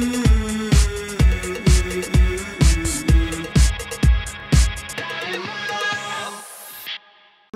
Mm-hmm.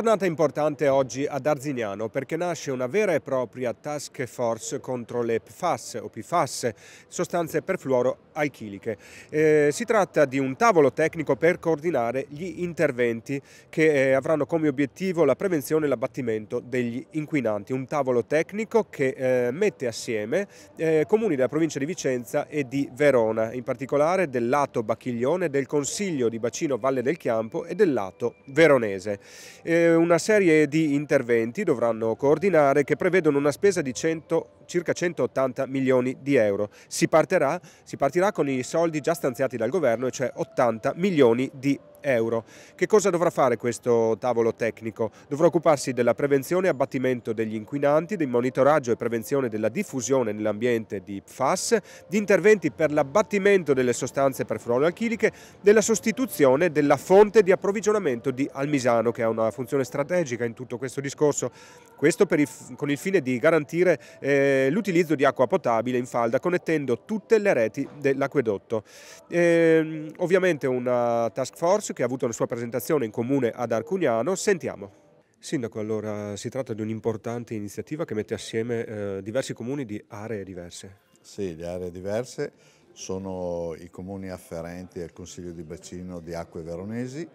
Giornata importante oggi ad Arzignano perché nasce una vera e propria task force contro le PFAS o PFAS, sostanze perfluoroalchiliche. Eh, si tratta di un tavolo tecnico per coordinare gli interventi che eh, avranno come obiettivo la prevenzione e l'abbattimento degli inquinanti. Un tavolo tecnico che eh, mette assieme eh, comuni della provincia di Vicenza e di Verona, in particolare del lato Bacchiglione, del Consiglio di Bacino Valle del Chiampo e del lato veronese. Eh, una serie di interventi dovranno coordinare che prevedono una spesa di 100 circa 180 milioni di euro. Si partirà, si partirà con i soldi già stanziati dal governo, cioè 80 milioni di euro. Che cosa dovrà fare questo tavolo tecnico? Dovrà occuparsi della prevenzione e abbattimento degli inquinanti, del monitoraggio e prevenzione della diffusione nell'ambiente di PFAS, di interventi per l'abbattimento delle sostanze perfluoroalchiliche, della sostituzione della fonte di approvvigionamento di Almisano, che ha una funzione strategica in tutto questo discorso. Questo il, con il fine di garantire eh, eh, l'utilizzo di acqua potabile in falda connettendo tutte le reti dell'acquedotto. Eh, ovviamente una task force che ha avuto la sua presentazione in comune ad Arcugnano, sentiamo. Sindaco, allora si tratta di un'importante iniziativa che mette assieme eh, diversi comuni di aree diverse. Sì, di aree diverse sono i comuni afferenti al Consiglio di Bacino di Acque Veronesi,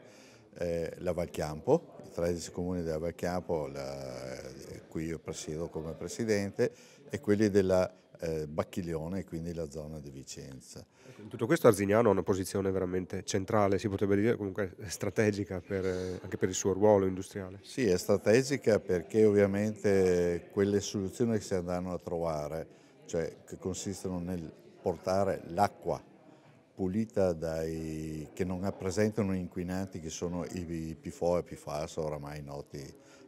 eh, la Valchiampo, i 13 comuni della Valchiampo, la, cui io presiedo come presidente, e quelli della eh, Bacchiglione, quindi la zona di Vicenza. Ecco, in tutto questo Arzignano ha una posizione veramente centrale, si potrebbe dire comunque strategica per, eh, anche per il suo ruolo industriale. Sì, è strategica perché ovviamente quelle soluzioni che si andranno a trovare, cioè che consistono nel portare l'acqua pulita dai, che non presentano inquinanti che sono i PFO e PFAS oramai noti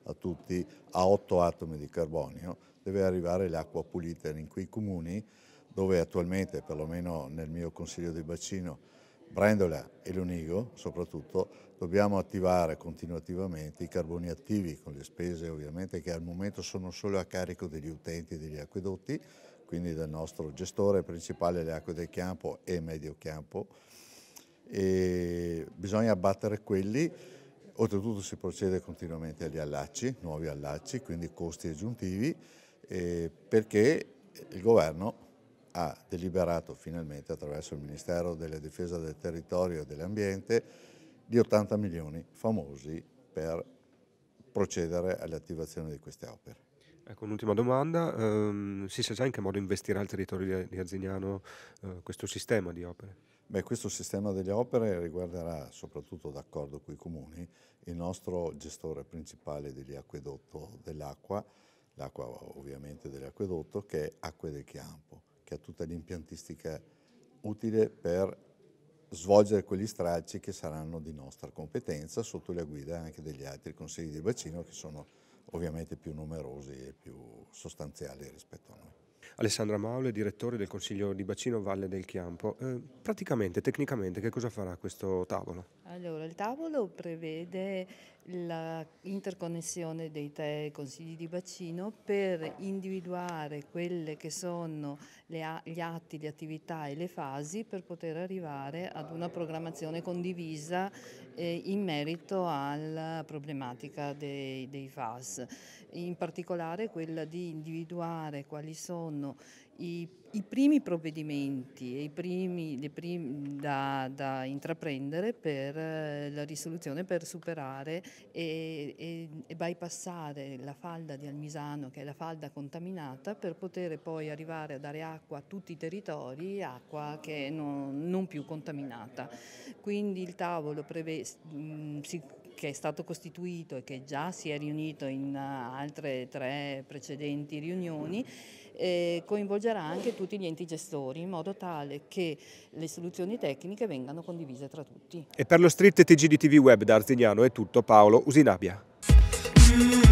a tutti, a 8 atomi di carbonio, deve arrivare l'acqua pulita in quei comuni dove attualmente, perlomeno nel mio consiglio di bacino, Brendola e Lunigo soprattutto, dobbiamo attivare continuativamente i carboni attivi con le spese ovviamente che al momento sono solo a carico degli utenti degli acquedotti, quindi del nostro gestore principale le acque del Chiampo e Medio Chiampo. E bisogna abbattere quelli, oltretutto si procede continuamente agli allacci, nuovi allacci, quindi costi aggiuntivi, eh, perché il governo ha deliberato finalmente attraverso il Ministero della Difesa del Territorio e dell'Ambiente di 80 milioni famosi per procedere all'attivazione di queste opere. Ecco, un'ultima domanda. Ehm, si sa già in che modo investirà il territorio di Azignano eh, questo sistema di opere? Beh, questo sistema delle opere riguarderà, soprattutto d'accordo con i comuni, il nostro gestore principale degli dell'acquedotto dell'acqua, l'acqua ovviamente dell'acquedotto, che è Acque del Campo, che ha tutta l'impiantistica utile per svolgere quegli stralci che saranno di nostra competenza sotto la guida anche degli altri consigli di bacino che sono ovviamente più numerosi e più sostanziali rispetto a noi. Alessandra Maule, direttore del Consiglio di Bacino Valle del Chiampo. Eh, praticamente, tecnicamente, che cosa farà questo tavolo? Allora, il tavolo prevede l'interconnessione dei tre consigli di bacino per individuare quelle che sono le, gli atti, le attività e le fasi per poter arrivare ad una programmazione condivisa eh, in merito alla problematica dei, dei FAS, in particolare quella di individuare quali sono i, i primi provvedimenti i primi, primi da, da, intraprendere per eh, la risoluzione per superare e, e, e, bypassare la falda di Almisano che è la falda contaminata per poter poi arrivare a dare acqua a tutti i territori, acqua che non, non più contaminata. Quindi il tavolo prevede, si che è stato costituito e che già si è riunito in eh, altre tre precedenti riunioni, eh, coinvolgerà anche tutti gli enti gestori in modo tale che le soluzioni tecniche vengano condivise tra tutti. E per lo street TG di TV Web d'Artignano è tutto. Paolo Usinabia.